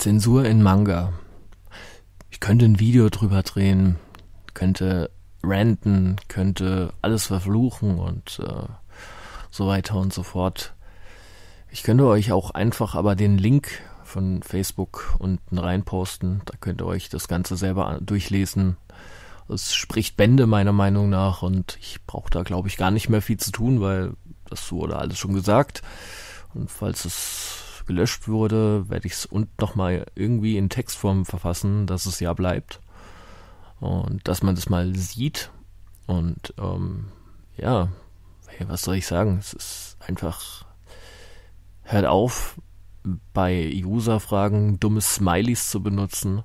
Zensur in Manga. Ich könnte ein Video drüber drehen, könnte ranten, könnte alles verfluchen und äh, so weiter und so fort. Ich könnte euch auch einfach aber den Link von Facebook unten reinposten. Da könnt ihr euch das Ganze selber durchlesen. Es spricht Bände meiner Meinung nach und ich brauche da glaube ich gar nicht mehr viel zu tun, weil das wurde alles schon gesagt. Und falls es gelöscht wurde, werde ich es und nochmal irgendwie in Textform verfassen, dass es ja bleibt. Und dass man das mal sieht. Und ähm, ja, hey, was soll ich sagen? Es ist einfach, hört auf, bei User-Fragen dumme Smileys zu benutzen.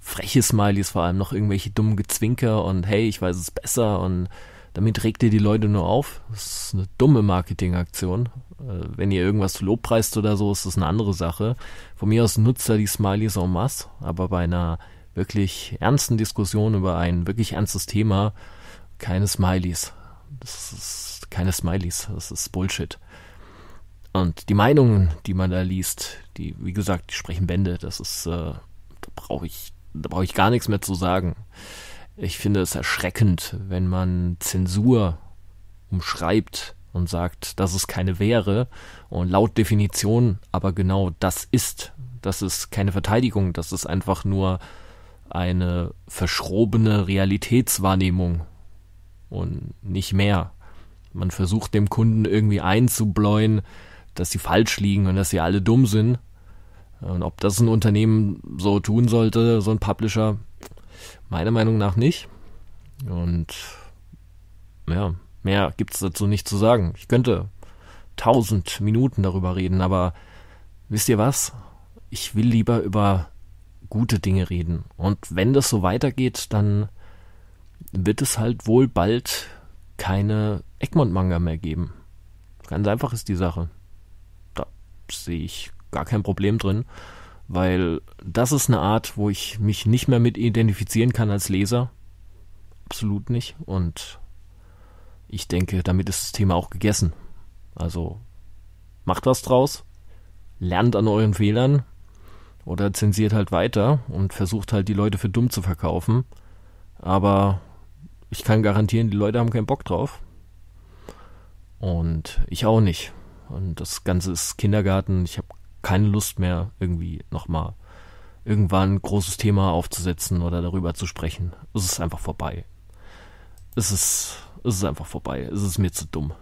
Freche Smileys vor allem, noch irgendwelche dummen Gezwinker und hey, ich weiß es besser und damit regt ihr die Leute nur auf. Das ist eine dumme Marketingaktion. Äh, wenn ihr irgendwas lobpreist oder so, ist das eine andere Sache. Von mir aus nutzt er die Smileys en masse, aber bei einer wirklich ernsten Diskussion über ein wirklich ernstes Thema keine Smileys. Das ist keine Smileys, das ist Bullshit. Und die Meinungen, die man da liest, die, wie gesagt, die sprechen Bände. Das ist, äh, da brauche ich, da brauche ich gar nichts mehr zu sagen ich finde es erschreckend, wenn man Zensur umschreibt und sagt, dass es keine wäre und laut Definition aber genau das ist. Das ist keine Verteidigung, das ist einfach nur eine verschrobene Realitätswahrnehmung und nicht mehr. Man versucht dem Kunden irgendwie einzubläuen, dass sie falsch liegen und dass sie alle dumm sind. Und ob das ein Unternehmen so tun sollte, so ein Publisher, Meiner Meinung nach nicht. Und ja, mehr gibt es dazu nicht zu sagen. Ich könnte tausend Minuten darüber reden, aber wisst ihr was? Ich will lieber über gute Dinge reden. Und wenn das so weitergeht, dann wird es halt wohl bald keine Egmont-Manga mehr geben. Ganz einfach ist die Sache. Da sehe ich gar kein Problem drin weil das ist eine Art, wo ich mich nicht mehr mit identifizieren kann als Leser. Absolut nicht. Und ich denke, damit ist das Thema auch gegessen. Also macht was draus, lernt an euren Fehlern oder zensiert halt weiter und versucht halt die Leute für dumm zu verkaufen. Aber ich kann garantieren, die Leute haben keinen Bock drauf. Und ich auch nicht. Und das Ganze ist Kindergarten. Ich habe keine Lust mehr, irgendwie nochmal irgendwann ein großes Thema aufzusetzen oder darüber zu sprechen. Es ist einfach vorbei. Es ist, es ist einfach vorbei. Es ist mir zu dumm.